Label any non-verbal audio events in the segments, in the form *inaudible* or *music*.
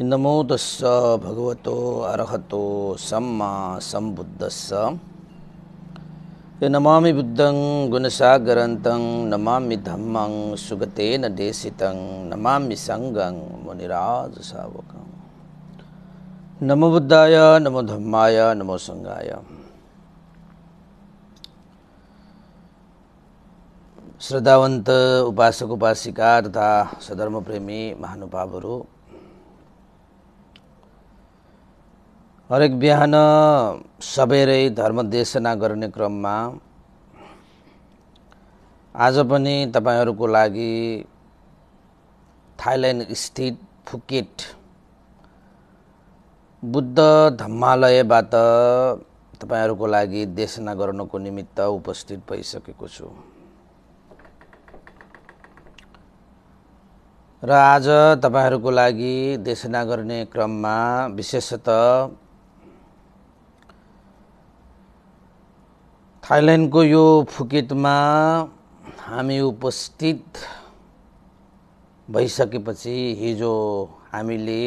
नमो तस्स भगवतो अरहतो सम्मा सम्बुद्धस्स नमामि बुद्धं गुणसागरन्तं नमामि धम्मं सुगतेन देशितं नमामि सङ्गं मुनिराजसावकं नमो बुद्धाय नमो धम्माय नमो सङ्गाय श्रद्धावन्त उपासक उपासिका तथा सधर्मप्रेमी महानुभावहरू हरेक बिहान सबेरै धर्मदेशना गर्ने क्रममा आज पनि तपाईँहरूको लागि थाइल्यान्ड स्थित फुकेट बुद्ध धम्मालयबाट तपाईँहरूको लागि देशना गर्नको निमित्त उपस्थित भइसकेको छु र आज तपाईँहरूको लागि देशना गर्ने क्रममा विशेषतः थाइल्यान्डको यो फुकेटमा हामी उपस्थित भइसकेपछि हिजो हामीले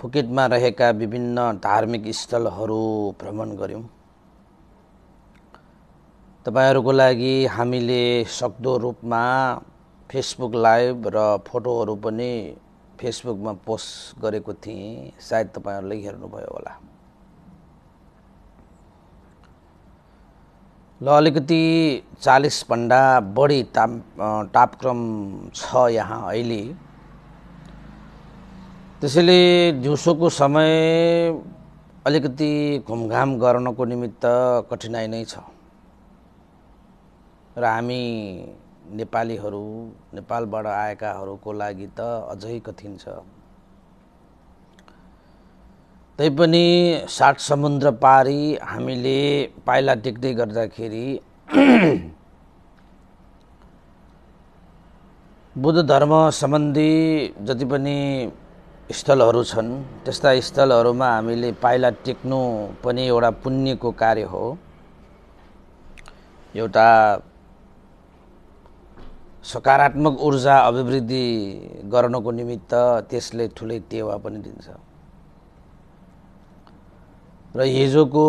फुकेटमा रहेका विभिन्न धार्मिक स्थलहरू भ्रमण गऱ्यौँ तपाईँहरूको लागि हामीले सक्दो रूपमा फेसबुक लाइभ र फोटोहरू पनि फेसबुकमा पोस्ट गरेको थिएँ सायद तपाईँहरूले हेर्नुभयो होला ल अलिकति चालिसभन्दा बढी ताप तापक्रम छ यहाँ अहिले त्यसैले दिउँसोको समय अलिकति घुमघाम गर्नको निमित्त कठिनाइ नै छ र हामी नेपालीहरू नेपालबाट आएकाहरूको लागि त अझै कठिन छ तैपनि सात समुद्र पारी हामीले पाइला टेक्दै गर्दाखेरि *clears throat* बुद्ध धर्म सम्बन्धी जति पनि स्थलहरू छन् त्यस्ता स्थलहरूमा हामीले पाइला टेक्नु पनि एउटा पुण्यको कार्य हो एउटा सकारात्मक ऊर्जा अभिवृद्धि गर्नको निमित्त त्यसले ठुलै टेवा पनि दिन्छ र हिजोको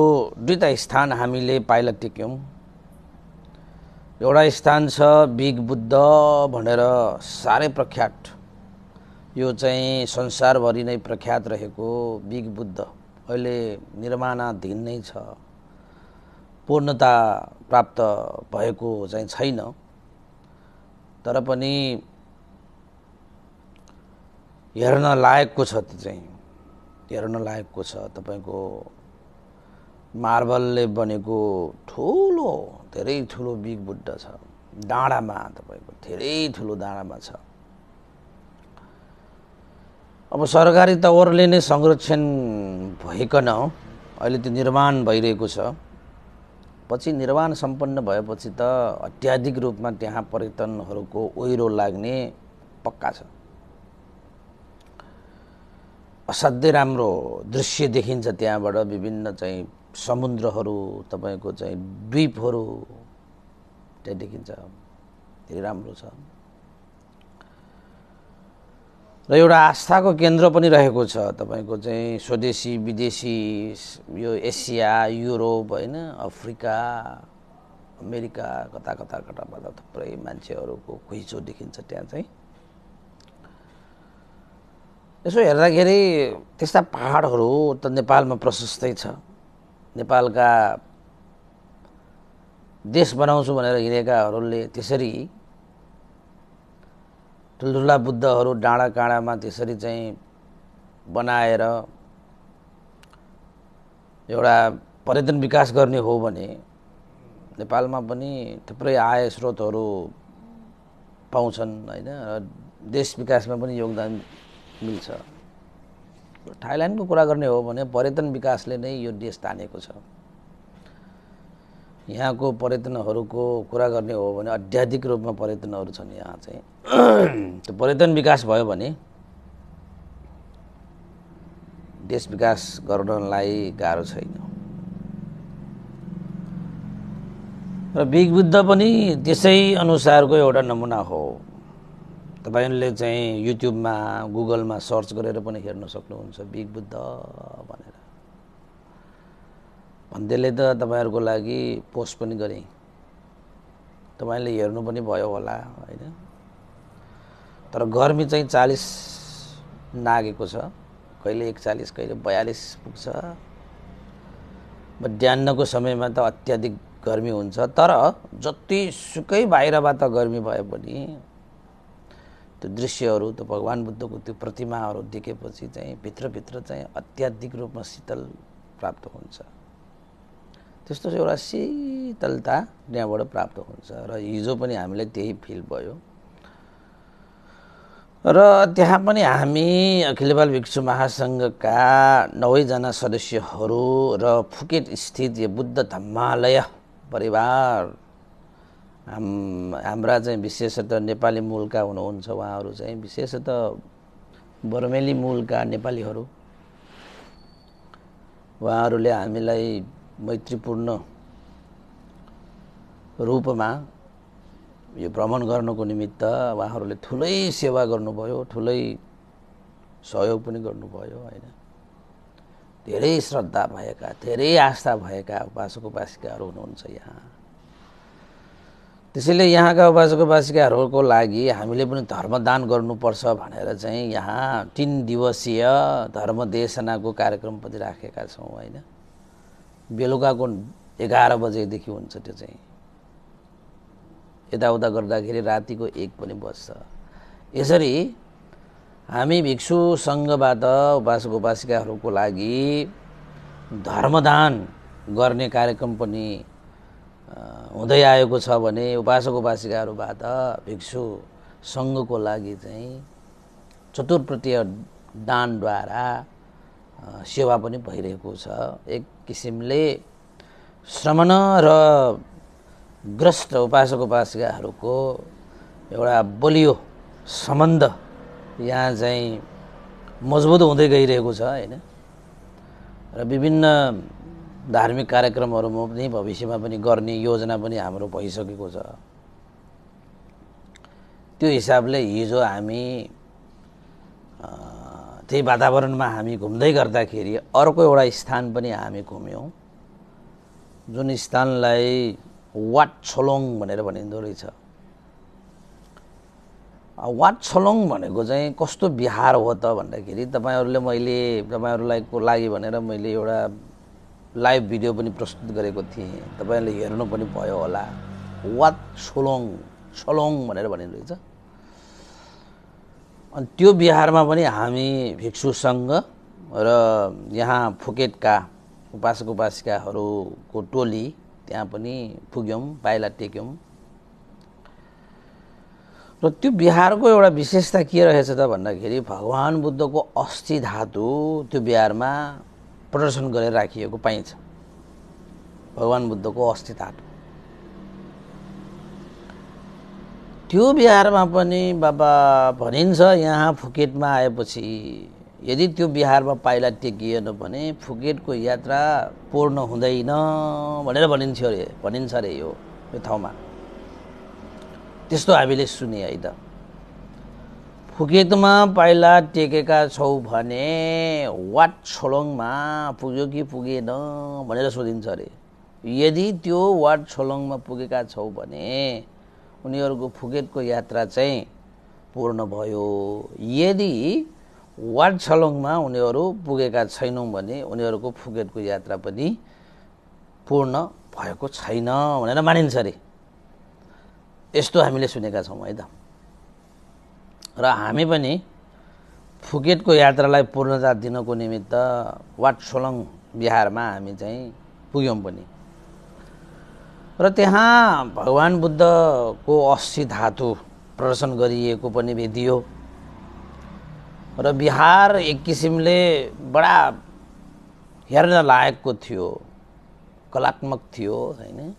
दुईवटा स्थान हामीले पाइला टेक्यौँ एउटा स्थान छ बिग बुद्ध भनेर साह्रै प्रख्यात यो चाहिँ संसारभरि नै प्रख्यात रहेको बिग बुद्ध अहिले निर्माणाधीन नै छ पूर्णता प्राप्त भएको चाहिँ छैन तर पनि हेर्न लायकको छ त्यो चाहिँ हेर्न लायकको छ तपाईँको मार्बलले बनेको ठुलो धेरै ठुलो बिग बुद्ध छ डाँडामा तपाईँको धेरै ठुलो डाँडामा छ अब सरकारी तवरले नै संरक्षण भइकन अहिले त्यो निर्माण भइरहेको छ पछि निर्माण सम्पन्न भएपछि त अत्याधिक रूपमा त्यहाँ पर्यटनहरूको ओहिरो लाग्ने पक्का छ असाध्यै राम्रो दृश्य देखिन्छ त्यहाँबाट विभिन्न चाहिँ समुद्रहरू तपाईँको चाहिँ द्वीपहरू त्यहाँ देखिन्छ धेरै राम्रो छ र एउटा आस्थाको केन्द्र पनि रहेको छ तपाईँको चाहिँ स्वदेशी विदेशी यो एसिया युरोप होइन अफ्रिका अमेरिका कता कता कताबाट थुप्रै मान्छेहरूको खुइचो देखिन्छ त्यहाँ चाहिँ यसो हेर्दाखेरि त्यस्ता पाहाडहरू त नेपालमा प्रशस्तै छ नेपालका देश बनाउँछु भनेर हिँडेकाहरूले त्यसरी ठुल्ठुला बुद्धहरू काँडामा त्यसरी चाहिँ बनाएर एउटा पर्यटन विकास गर्ने हो भने नेपालमा पनि थुप्रै आय स्रोतहरू पाउँछन् होइन र देश विकासमा पनि योगदान मिल्छ थाइल्यान्डको कुरा गर्ने हो भने पर्यटन विकासले नै यो देश तानेको छ यहाँको पर्यटनहरूको कुरा गर्ने हो भने अत्याधिक रूपमा पर्यटनहरू छन् यहाँ चाहिँ *clears throat* त्यो पर्यटन विकास भयो भने देश विकास गर्नलाई गाह्रो छैन र विग बुद्ध पनि त्यसै अनुसारको एउटा नमुना हो तपाईँले चाहिँ युट्युबमा गुगलमा सर्च गरेर पनि हेर्न सक्नुहुन्छ बिग बुद्ध भनेर भन्दैले त तपाईँहरूको लागि पोस्ट पनि गरेँ तपाईँले हेर्नु पनि भयो होला होइन तर गर्मी चाहिँ चालिस नागेको छ कहिले एकचालिस कहिले बयालिस पुग्छ मध्याहको समयमा त अत्याधिक गर्मी हुन्छ तर जतिसुकै बाहिरबाट गर्मी भए पनि त्यो दृश्यहरू त्यो भगवान् बुद्धको त्यो प्रतिमाहरू देखेपछि चाहिँ भित्रभित्र चाहिँ अत्याधिक रूपमा शीतल प्राप्त हुन्छ त्यस्तो एउटा शीतलता त्यहाँबाट प्राप्त हुन्छ र हिजो पनि हामीलाई त्यही फिल भयो र त्यहाँ पनि हामी अखिल बाल भिक्षु महासङ्घका नौजना सदस्यहरू र फुकेट स्थित यो बुद्ध धम्मालय परिवार हाम हाम्रा चाहिँ विशेषतः नेपाली मूलका हुनुहुन्छ उहाँहरू चाहिँ विशेषतः बर्मेली मूलका नेपालीहरू उहाँहरूले हामीलाई मैत्रीपूर्ण रूपमा यो भ्रमण गर्नको निमित्त उहाँहरूले ठुलै सेवा गर्नुभयो ठुलै सहयोग पनि गर्नुभयो होइन धेरै श्रद्धा भएका धेरै आस्था भएका उपासक उपासिकाहरू हुनुहुन्छ यहाँ त्यसैले यहाँका उपासक उपासिकाहरूको लागि हामीले पनि धर्मदान गर्नुपर्छ भनेर चाहिँ यहाँ तिन दिवसीय धर्मदेशनाको कार्यक्रम पनि राखेका छौँ होइन बेलुकाको एघार बजेदेखि हुन्छ त्यो चाहिँ यताउता गर्दाखेरि रातिको एक पनि बस्छ यसरी हामी भिक्षु सङ्घबाट उपासक उपासिकाहरूको लागि धर्मदान गर्ने कार्यक्रम पनि हुँदै आएको छ भने उपासक उपासिकाहरूबाट भिक्षु सङ्घको लागि चाहिँ चतुर्प्रतीय दानद्वारा सेवा पनि भइरहेको छ एक किसिमले श्रमण र ग्रस्त उपासक उपासिकाहरूको एउटा बलियो सम्बन्ध यहाँ चाहिँ मजबुत हुँदै गइरहेको छ होइन र विभिन्न धार्मिक कार्यक्रमहरूमा पनि भविष्यमा पनि गर्ने योजना पनि हाम्रो भइसकेको छ त्यो हिसाबले हिजो हामी त्यही वातावरणमा हामी घुम्दै गर्दाखेरि अर्को एउटा स्थान पनि हामी घुम्यौँ जुन स्थानलाई वाट छोलोङ भनेर भनिँदो रहेछ वाट छोलोङ भनेको चाहिँ कस्तो बिहार हो त भन्दाखेरि तपाईँहरूले मैले तपाईँहरूलाई को लागि भनेर मैले एउटा लाइभ भिडियो पनि प्रस्तुत गरेको थिएँ तपाईँले हेर्नु पनि भयो होला वात सोलोङ सोलोङ भनेर भनिरहेछ रहेछ अनि त्यो बिहारमा पनि हामी भिक्षुसँग र यहाँ फुकेटका उपासक उपासिकाहरूको टोली त्यहाँ पनि पुग्यौँ पाइला टेक्यौँ र त्यो बिहारको एउटा विशेषता के रहेछ त भन्दाखेरि भगवान् बुद्धको अस्थि धातु त्यो बिहारमा प्रदर्शन गरेर राखिएको पाइन्छ भगवान् बुद्धको अस्थि त्यो बिहारमा पनि बाबा भनिन्छ यहाँ फुकेटमा आएपछि यदि त्यो बिहारमा पाइला टेकिएन भने फुकेटको यात्रा पूर्ण हुँदैन भनेर भनिन्थ्यो अरे भनिन्छ अरे यो ठाउँमा त्यस्तो हामीले सुने है त फुकेतमा पाइला टेकेका छौ भने वाट छोलोङमा पुग्यो कि पुगेन भनेर सोधिन्छ अरे यदि त्यो वाट छोलोङमा पुगेका छौ भने उनीहरूको फुकेतको यात्रा चाहिँ पूर्ण भयो यदि वाट छलोङमा उनीहरू पुगेका छैनौँ भने उनीहरूको फुकेतको यात्रा पनि पूर्ण भएको छैन भनेर मानिन्छ अरे यस्तो हामीले सुनेका छौँ है त र हामी पनि फुकेटको यात्रालाई पूर्णता दिनको निमित्त वाट सोलङ बिहारमा हामी चाहिँ पुग्यौँ पनि र त्यहाँ भगवान् बुद्धको अस्सी धातु प्रदर्शन गरिएको पनि भेटियो र बिहार एक किसिमले बडा हेर्न लायकको थियो कलात्मक थियो होइन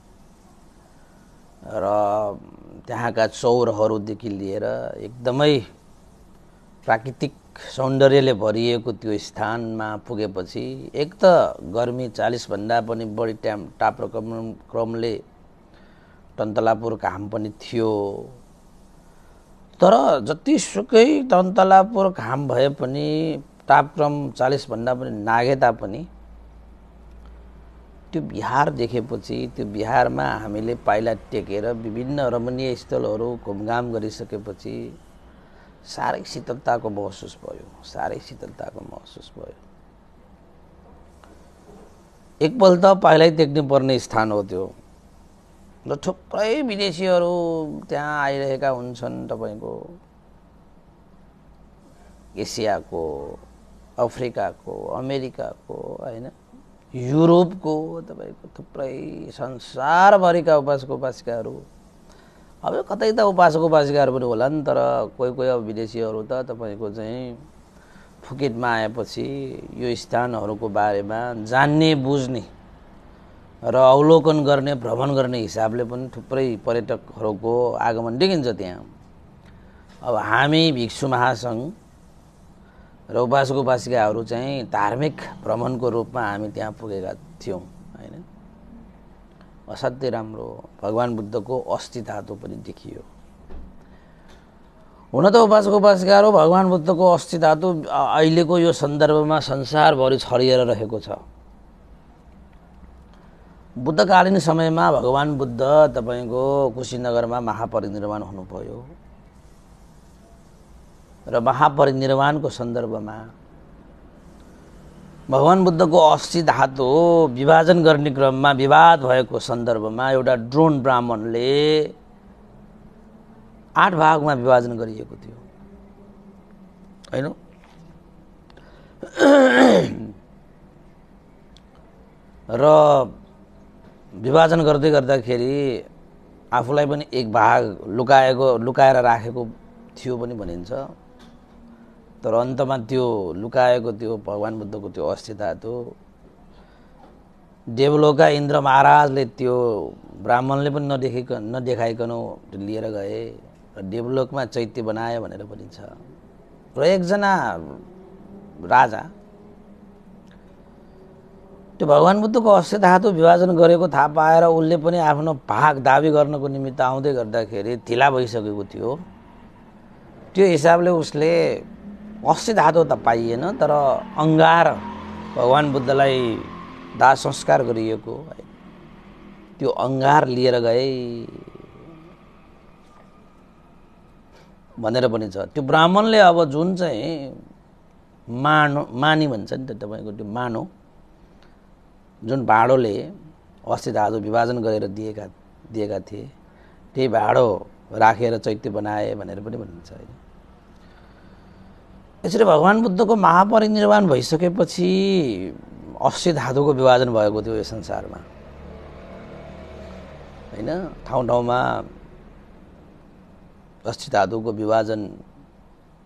र त्यहाँका चौरहरूदेखि लिएर एकदमै प्राकृतिक सौन्दर्यले भरिएको त्यो स्थानमा पुगेपछि एक त गर्मी चालिसभन्दा पनि बढी ट्याम क्रम क्रमले तन्तलापुर घाम पनि थियो तर जतिसुकै टन्तलापुर घाम भए पनि तापक्रम चालिसभन्दा पनि नागे तापनि त्यो बिहार देखेपछि त्यो बिहारमा हामीले पाइला टेकेर विभिन्न रमणीय स्थलहरू घुमघाम गरिसकेपछि साह्रै शीतलताको महसुस भयो साह्रै शीतलताको महसुस भयो एकपल्ट पाइलै पर्ने स्थान हो त्यो र थुप्रै विदेशीहरू त्यहाँ आइरहेका हुन्छन् तपाईँको एसियाको अफ्रिकाको अमेरिकाको होइन युरोपको तपाईँको थुप्रै संसारभरिका उपासक उपासिकाहरू अब कतै त उपासक उपासिकाहरू पनि होला नि तर कोही कोही अब विदेशीहरू त तपाईँको चाहिँ फुकेटमा आएपछि यो स्थानहरूको बारेमा जान्ने बुझ्ने र अवलोकन गर्ने भ्रमण गर्ने हिसाबले पनि थुप्रै पर्यटकहरूको आगमन देखिन्छ त्यहाँ अब हामी भिक्षु महासङ्घ र उपासको उपासिकाहरू चाहिँ धार्मिक भ्रमणको रूपमा हामी त्यहाँ पुगेका थियौँ होइन असाध्यै राम्रो भगवान् बुद्धको अस्थि धातु पनि देखियो हुन त उपासक उपासिकाहरू भगवान् बुद्धको अस्थि धातु अहिलेको यो सन्दर्भमा संसारभरि छरिएर रहेको छ बुद्धकालीन समयमा भगवान् बुद्ध तपाईँको कुशीनगरमा महापरिनिर्माण हुनुभयो र महापरिनिर्वाणको सन्दर्भमा भगवान् बुद्धको अस्सी धातु विभाजन गर्ने क्रममा विवाद भएको सन्दर्भमा एउटा ड्रोन ब्राह्मणले आठ भागमा विभाजन गरिएको थियो होइन र विभाजन गर्दै गर्दाखेरि आफूलाई पनि एक भाग लुकाएको लुकाएर राखेको थियो पनि भनिन्छ तर अन्तमा त्यो लुकाएको त्यो भगवान् बुद्धको त्यो अस्थिता त्यो देवलोका इन्द्र महाराजले त्यो ब्राह्मणले पनि नदेखेको नदेखाइकन लिएर गए र देवलोकमा चैत्य बनाए भनेर पनि छ र एकजना राजा त्यो भगवान् बुद्धको अस्य धातु विभाजन गरेको थाहा पाएर उसले पनि आफ्नो भाग दाबी गर्नको निमित्त आउँदै गर्दाखेरि थिला भइसकेको थियो त्यो हिसाबले उसले अस्य धातु त पाइएन तर अङ्गार भगवान् बुद्धलाई दाह संस्कार गरिएको है त्यो अङ्गार लिएर गए भनेर पनि छ त्यो ब्राह्मणले अब जुन चाहिँ मानो मानी भन्छ नि त तपाईँको त्यो मानो जुन भाँडोले अस्ति धातु विभाजन गरेर दिएका दिएका थिए त्यही भाँडो राखेर चैत्य बनाए भनेर पनि भनिन्छ होइन यसरी भगवान् बुद्धको महापरिनिर्वाण भइसकेपछि अस्सी धातुको विभाजन भएको थियो यो संसारमा होइन ठाउँ ठाउँमा अस्सी धातुको विभाजन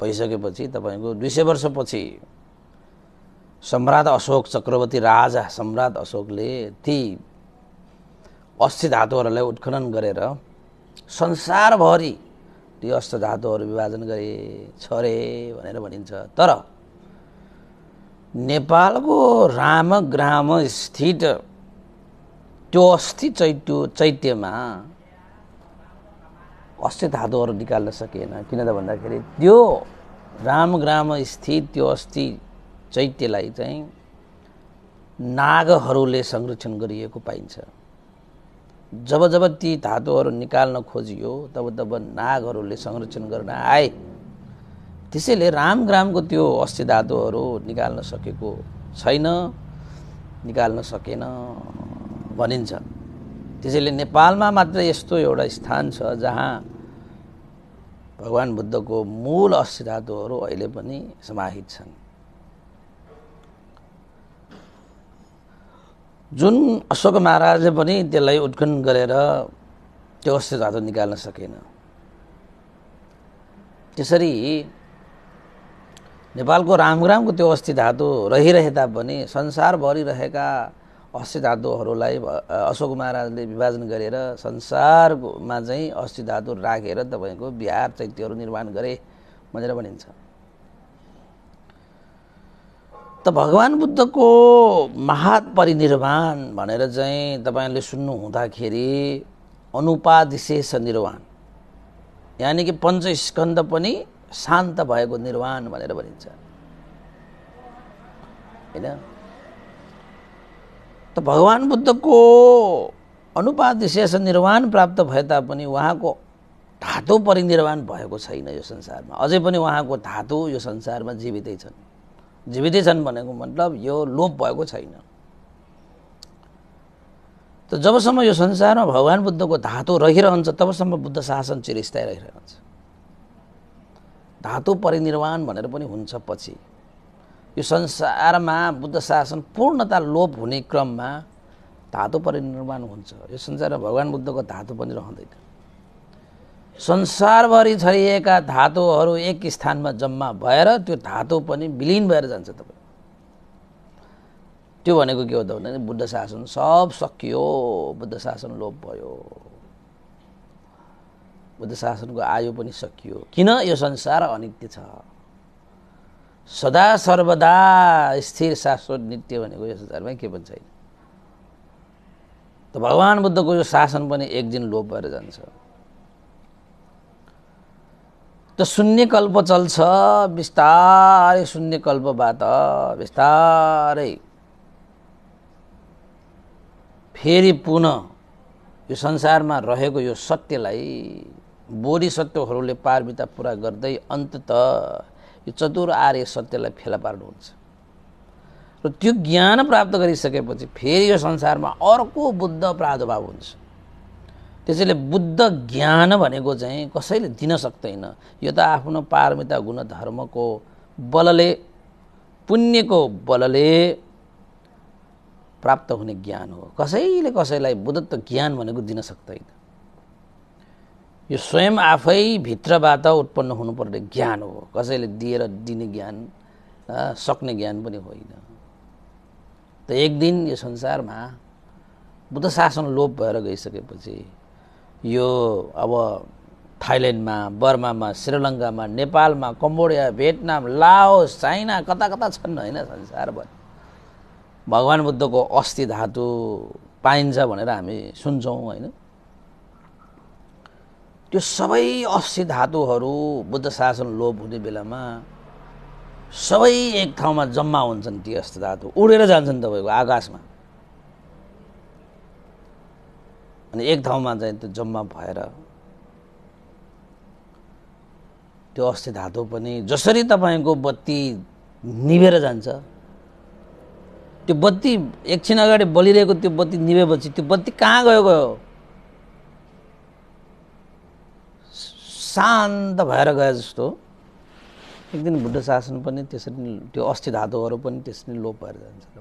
भइसकेपछि तपाईँको दुई सय वर्षपछि सम्राट अशोक चक्रवर्ती राजा सम्राट अशोकले ती अस्सी धातुहरूलाई उत्खनन गरेर संसारभरि ती अष्ट धातुहरू विभाजन गरे छरे भनेर भनिन्छ तर नेपालको राम ग्राम स्थित त्यो अस्थि चैत्य चैत्यमा अस्थि धातुहरू निकाल्न सकिएन किन त भन्दाखेरि त्यो राम ग्राम स्थित त्यो अस्थि चैत्यलाई चाहिँ नागहरूले संरक्षण गरिएको पाइन्छ जब जब ती धातुहरू निकाल्न खोजियो तब तब नागहरूले संरक्षण गर्न आए त्यसैले रामग्रामको त्यो अस्थि धातुहरू निकाल्न सकेको छैन निकाल्न सकेन भनिन्छ त्यसैले नेपालमा मात्र यस्तो एउटा स्थान छ जहाँ भगवान् बुद्धको मूल अस्थि धातुहरू अहिले पनि समाहित छन् जुन अशोक महाराजले पनि त्यसलाई उत्खनन गरेर त्यो अस्ति धातु निकाल्न सकेन त्यसरी नेपालको रामग्रामको त्यो अस्थि धातु रहिरहे तापनि संसारभरि रहेका अस्थि धातुहरूलाई अशोक महाराजले विभाजन गरेर संसारमा चाहिँ अस्थि धातु राखेर तपाईँको बिहार चैत्यहरू निर्माण गरे भनेर भनिन्छ त भगवान् बुद्धको परिनिर्वाण भनेर चाहिँ तपाईँले सुन्नु हुँदाखेरि अनुपादिशेष निर्वाण यानि कि पञ्च पञ्चस्कन्द पनि शान्त भएको निर्वाण भनेर भनिन्छ होइन त भगवान् बुद्धको अनुपादिशेष निर्वाण प्राप्त भए तापनि उहाँको धातु परिनिर्वाण भएको छैन यो संसारमा अझै पनि उहाँको धातु यो संसारमा जीवितै छन् जीवितै छन् भनेको मतलब यो लोप भएको छैन त जबसम्म यो संसारमा भगवान् बुद्धको धातु रहिरहन्छ तबसम्म बुद्ध शासन चिरस्थायी रहिरहन्छ धातु परिनिर्वाण भनेर पनि हुन्छ पछि यो संसारमा बुद्ध शासन पूर्णता लोप हुने क्रममा धातु परिनिर्माण हुन्छ यो संसारमा भगवान् बुद्धको धातु पनि रहँदैन संसारभरि छरिएका धातुहरू एक स्थानमा जम्मा भएर त्यो धातु पनि विलिन भएर जान्छ तपाईँ त्यो भनेको के हो त भन्दाखेरि बुद्ध शासन सब सकियो बुद्ध शासन लोप भयो बुद्ध शासनको आयु पनि सकियो किन यो संसार अनित्य छ सदा सर्वदा स्थिर शाश्वत नित्य भनेको यो संसारमा के पनि छैन त भगवान् बुद्धको यो शासन पनि एक दिन लोप भएर जान्छ त शून्य कल्प चल्छ बिस्तारै शून्य कल्पबाट बिस्तारै फेरि पुनः यो संसारमा रहेको यो सत्यलाई बोरी सत्यहरूले पारमिता पुरा गर्दै अन्तत यो चतुर आर्य सत्यलाई फेला पार्नुहुन्छ र त्यो ज्ञान प्राप्त गरिसकेपछि फेरि यो संसारमा अर्को बुद्ध प्रादुर्भाव हुन्छ त्यसैले बुद्ध ज्ञान भनेको चाहिँ कसैले दिन सक्दैन यो त आफ्नो पारमिता गुण धर्मको बलले पुण्यको बलले प्राप्त हुने ज्ञान हो कसैले कसैलाई बुद्धत्व ज्ञान भनेको दिन सक्दैन यो स्वयं आफै भित्रबाट उत्पन्न हुनुपर्ने ज्ञान हो कसैले दिएर दिने ज्ञान सक्ने ज्ञान पनि होइन त एक दिन यो संसारमा बुद्ध शासन लोप भएर गइसकेपछि यो अब थाइल्यान्डमा बर्मामा श्रीलङ्कामा नेपालमा कम्बोडिया भियतनाम लाओस चाइना कता कता छन् होइन संसारभरि भगवान् बुद्धको अस्थि धातु पाइन्छ भनेर हामी सुन्छौँ होइन त्यो सबै अस्थि धातुहरू बुद्ध शासन लोप हुने बेलामा सबै एक ठाउँमा जम्मा हुन्छन् ती अस्थि धातु उडेर जान्छन् तपाईँको आकाशमा अनि एक ठाउँमा चाहिँ त्यो जम्मा भएर त्यो अस्थि धातु पनि जसरी तपाईँको बत्ती निभेर जान्छ त्यो बत्ती एकछिन अगाडि बलिरहेको त्यो बत्ती निभेपछि त्यो बत्ती कहाँ गयो गयो शान्त भएर गए जस्तो एक दिन बुद्ध शासन पनि त्यसरी त्यो अस्थि धातुहरू पनि त्यसरी लोप भएर जान्छ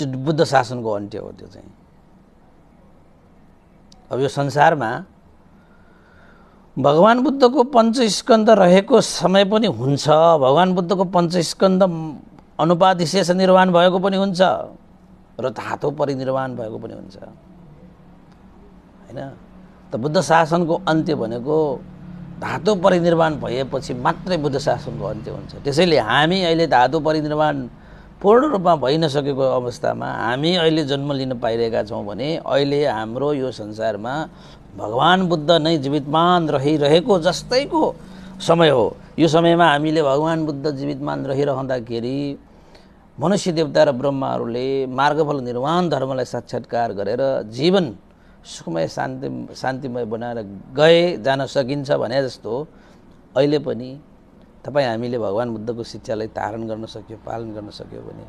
त्यो बुद्ध शासनको अन्त्य हो त्यो चाहिँ अब यो संसारमा भगवान् बुद्धको पञ्चस्कन्द रहेको समय पनि हुन्छ भगवान् बुद्धको पञ्चस्कन्द शेष निर्माण भएको पनि हुन्छ र धातो परिनिर्माण भएको पनि हुन्छ होइन त बुद्ध शासनको अन्त्य भनेको धातु परिनिर्माण भएपछि मात्रै बुद्ध शासनको अन्त्य हुन्छ त्यसैले हामी अहिले धातु परिनिर्माण पूर्ण रूपमा भइ नसकेको अवस्थामा हामी अहिले जन्म लिन पाइरहेका छौँ भने अहिले हाम्रो यो संसारमा भगवान् बुद्ध नै जीवितमान रहिरहेको जस्तैको समय हो यो समयमा हामीले भगवान् बुद्ध जीवितमान रहिरहँदाखेरि मनुष्य देवता र ब्रह्माहरूले मार्गफल निर्वाण धर्मलाई साक्षात्कार गरेर जीवन सुखमय शान्ति शान्तिमय बनाएर गए जान सकिन्छ भने जस्तो अहिले पनि तपाईँ हामीले भगवान् बुद्धको शिक्षालाई धारण गर्न सक्यो पालन गर्न सक्यो भने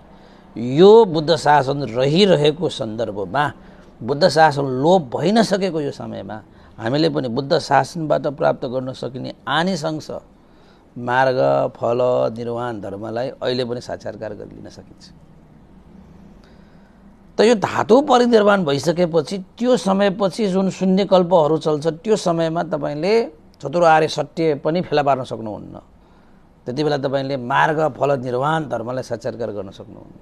यो बुद्ध शासन रहिरहेको सन्दर्भमा बुद्ध शासन लोप भइ नसकेको यो समयमा हामीले पनि बुद्ध शासनबाट प्राप्त गर्न सकिने आनिसंश मार्ग फल निर्वाण धर्मलाई अहिले पनि साक्षात्कार गरिदिन सकिन्छ त यो धातु परिनिर्माण भइसकेपछि त्यो समयपछि जुन शून्य कल्पहरू चल्छ त्यो समयमा तपाईँले चतुर आर्य सत्य पनि फेला पार्न सक्नुहुन्न त्यति बेला तपाईँले मार्ग फल निर्वाण धर्मलाई साक्षात्कार गर्न सक्नुहुन्न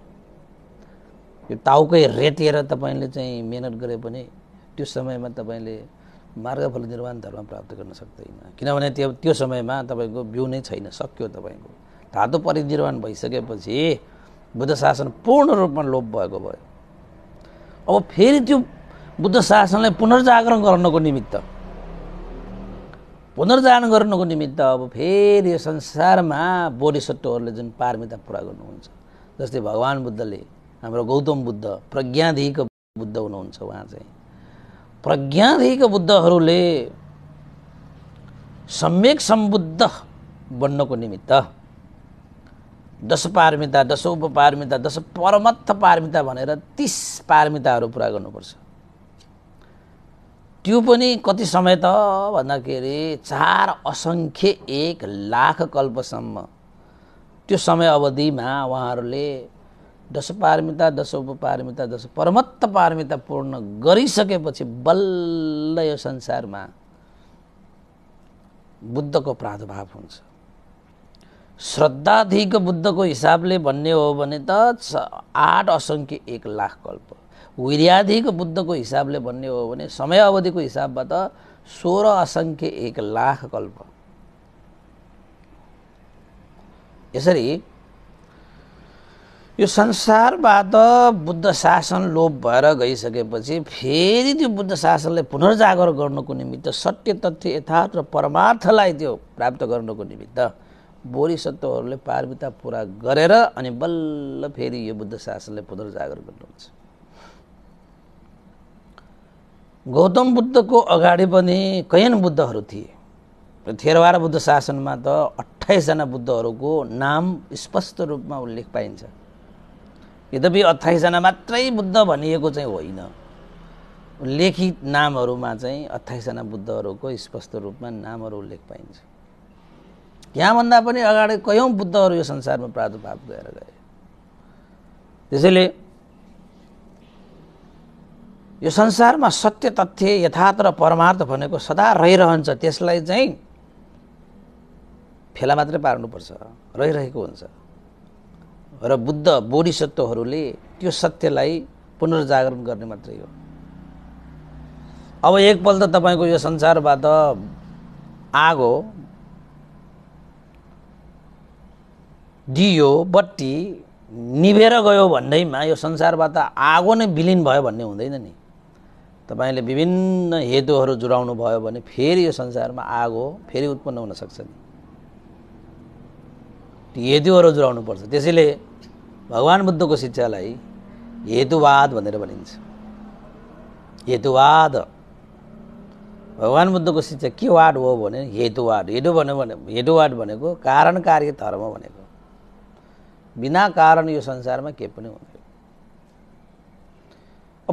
यो टाउकै रेटिएर तपाईँले चाहिँ मिहिनेत गरे पनि त्यो समयमा तपाईँले मार्ग फल निर्वाण धर्म प्राप्त गर्न सक्दैन किनभने त्यो त्यो समयमा तपाईँको बिउ नै छैन सक्यो तपाईँको धातु परिनिर्वाण भइसकेपछि बुद्ध शासन पूर्ण रूपमा लोप भएको भयो अब फेरि त्यो बुद्ध शासनलाई पुनर्जागरण गर्नको निमित्त पुनर्जान गर्नुको निमित्त अब फेरि यो संसारमा बोडिसत्वहरूले जुन पारमिता पुरा गर्नुहुन्छ जस्तै भगवान् बुद्धले हाम्रो गौतम बुद्ध प्रज्ञाधिक बुद्ध हुनुहुन्छ उहाँ चाहिँ प्रज्ञाधिक बुद्धहरूले सम्यक सम्बुद्ध बन्नको निमित्त दश पारमिता दश उपपारमिता दश परमत्थ पारमिता भनेर तिस पारमिताहरू पुरा गर्नुपर्छ त्यो पनि कति समय त भन्दाखेरि चार असङ्ख्य एक लाख कल्पसम्म त्यो समय अवधिमा उहाँहरूले पारमिता दश उपपारमिता दश परमत्त पारमिता पूर्ण गरिसकेपछि बल्ल यो संसारमा बुद्धको प्रादुर्भाव हुन्छ श्रद्धाधिक बुद्धको हिसाबले भन्ने हो भने त आठ असङ्ख्य एक लाख कल्प विर्याधिक बुद्धको हिसाबले भन्ने हो भने समय अवधिको हिसाबबाट सोह्र असङ्ख्य एक लाख कल्प यसरी यो संसारबाट बुद्ध शासन लोप भएर गइसकेपछि फेरि त्यो बुद्ध शासनलाई पुनर्जागर गर्नको निमित्त सत्य तथ्य यथार्थ र परमार्थलाई त्यो प्राप्त गर्नको निमित्त बोरिसत्वहरूले पारमिता पुरा गरेर अनि बल्ल फेरि यो बुद्ध शासनलाई पुनर्जागर गर्नुहुन्छ गौतम बुद्धको अगाडि पनि कैयन बुद्धहरू थिए थेरवार बुद्ध शासनमा त अठाइसजना बुद्धहरूको नाम स्पष्ट रूपमा उल्लेख पाइन्छ यद्यपि अठाइसजना मात्रै बुद्ध भनिएको चाहिँ होइन उल्लेखित नामहरूमा चाहिँ अठाइसजना बुद्धहरूको स्पष्ट रूपमा नामहरू उल्लेख पाइन्छ यहाँभन्दा पनि अगाडि कयौँ बुद्धहरू यो संसारमा प्रादुर्भाव गएर गए त्यसैले यो संसारमा सत्य तथ्य यथार्थ र परमार्थ भनेको सदा रहिरहन्छ त्यसलाई चाहिँ फेला मात्रै पार्नुपर्छ रहिरहेको हुन्छ र बुद्ध बोडिसत्वहरूले त्यो सत्यलाई पुनर्जागरण गर्ने मात्रै हो अब एकपल्ट तपाईँको यो संसारबाट आगो दियो बत्ती निभेर गयो भन्दैमा यो संसारबाट आगो नै विलिन भयो भन्ने हुँदैन नि तपाईँले विभिन्न हेतुहरू जुडाउनु भयो भने फेरि यो संसारमा आगो फेरि उत्पन्न हुन सक्छ नि हेतुहरू पर्छ त्यसैले भगवान् बुद्धको शिक्षालाई हेतुवाद भनेर भनिन्छ हेतुवाद भगवान् बुद्धको शिक्षा के वाड हो भने हेतुवाद हेतु भन्यो भने हेतुवाद भनेको कारण कार्य धर्म भनेको बिना कारण यो संसारमा के पनि हुन्छ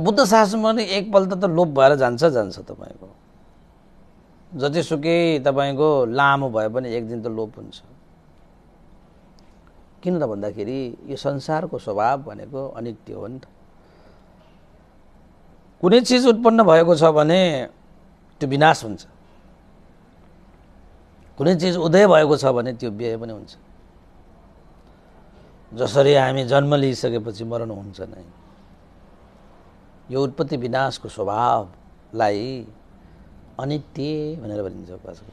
बुद्ध शासनमा पनि एकपल्ट त लोप भएर जान्छ जान्छ तपाईँको जतिसुकै तपाईँको लामो भए पनि एक दिन त लोप हुन्छ किन त भन्दाखेरि यो संसारको स्वभाव भनेको अनित्य हो नि त कुनै चिज उत्पन्न भएको छ भने त्यो विनाश हुन्छ कुनै चिज उदय भएको छ भने त्यो व्यय पनि हुन्छ जसरी हामी जन्म लिइसकेपछि मरण हुन्छ नै यो उत्पत्ति विनाशको स्वभावलाई अनित्य भनेर भनिन्छ उपासक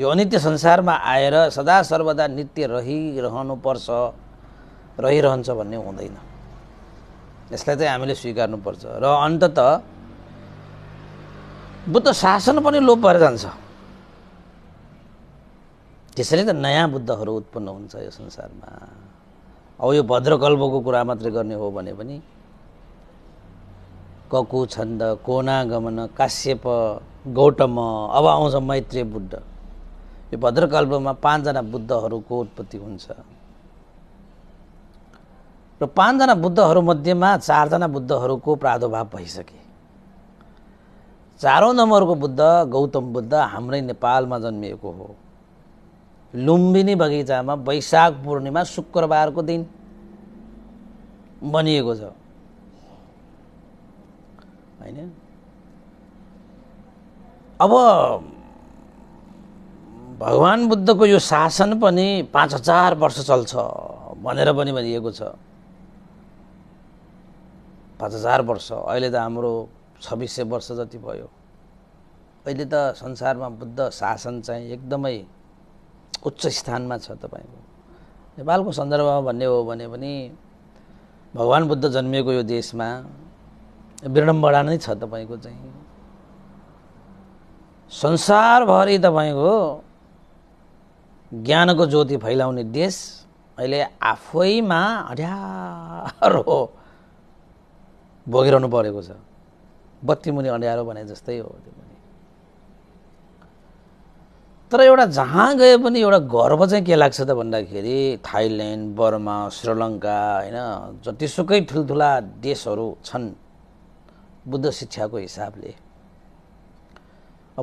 यो अनित्य संसारमा आएर सदा सर्वदा नित्य रहिरहनुपर्छ रहिरहन्छ भन्ने हुँदैन यसलाई चाहिँ हामीले स्वीकार्नुपर्छ र अन्तत बुद्ध शासन पनि लोप भएर जान्छ त्यसरी त नयाँ बुद्धहरू उत्पन्न हुन्छ यो संसारमा अब यो भद्रकल्पको कुरा मात्रै गर्ने हो भने पनि ककु छन्द कोनागमन काश्यप गौतम अब आउँछ मैत्रेय बुद्ध यो भद्रकल्पमा पाँचजना बुद्धहरूको उत्पत्ति हुन्छ र पाँचजना बुद्धहरूमध्येमा चारजना बुद्धहरूको प्रादुर्भाव भइसके चारौँ नम्बरको बुद्ध गौतम बुद्ध हाम्रै नेपालमा जन्मिएको हो लुम्बिनी बगैँचामा वैशाख पूर्णिमा शुक्रबारको दिन बनिएको छ होइन अब भगवान् बुद्धको यो शासन पनि पाँच हजार वर्ष चल्छ भनेर पनि भनिएको छ पाँच हजार वर्ष अहिले त हाम्रो छब्बिस सय वर्ष जति भयो अहिले त संसारमा बुद्ध शासन चाहिँ एकदमै उच्च स्थानमा छ तपाईँको नेपालको सन्दर्भमा भन्ने हो भने पनि भगवान् बुद्ध जन्मिएको यो देशमा विडम्बना नै छ तपाईँको चाहिँ संसारभरि तपाईँको ज्ञानको ज्योति फैलाउने देश अहिले आफैमा अँध्यारो भोगिरहनु परेको छ बत्ती मुनि अँड्यारो भने जस्तै हो त्यो पनि तर एउटा जहाँ गए पनि एउटा गर्व चाहिँ के लाग्छ त भन्दाखेरि थाइल्यान्ड बर्मा श्रीलङ्का होइन जतिसुकै ठुल्ठुला देशहरू छन् बुद्ध शिक्षाको हिसाबले